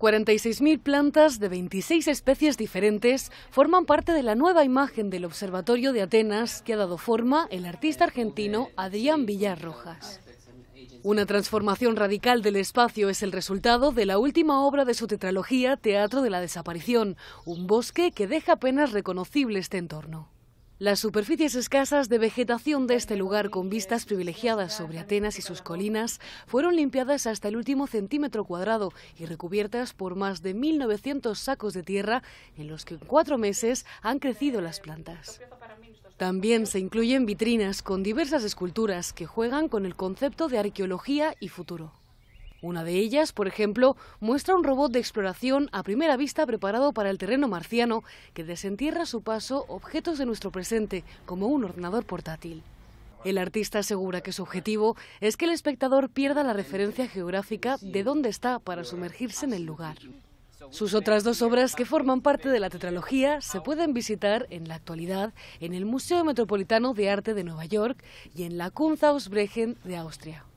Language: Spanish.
46.000 plantas de 26 especies diferentes forman parte de la nueva imagen del Observatorio de Atenas que ha dado forma el artista argentino Adrián Villarrojas. Una transformación radical del espacio es el resultado de la última obra de su tetralogía Teatro de la Desaparición, un bosque que deja apenas reconocible este entorno. Las superficies escasas de vegetación de este lugar con vistas privilegiadas sobre Atenas y sus colinas fueron limpiadas hasta el último centímetro cuadrado y recubiertas por más de 1.900 sacos de tierra en los que en cuatro meses han crecido las plantas. También se incluyen vitrinas con diversas esculturas que juegan con el concepto de arqueología y futuro. Una de ellas, por ejemplo, muestra un robot de exploración a primera vista preparado para el terreno marciano que desentierra a su paso objetos de nuestro presente, como un ordenador portátil. El artista asegura que su objetivo es que el espectador pierda la referencia geográfica de dónde está para sumergirse en el lugar. Sus otras dos obras que forman parte de la tetralogía se pueden visitar en la actualidad en el Museo Metropolitano de Arte de Nueva York y en la Bregen de Austria.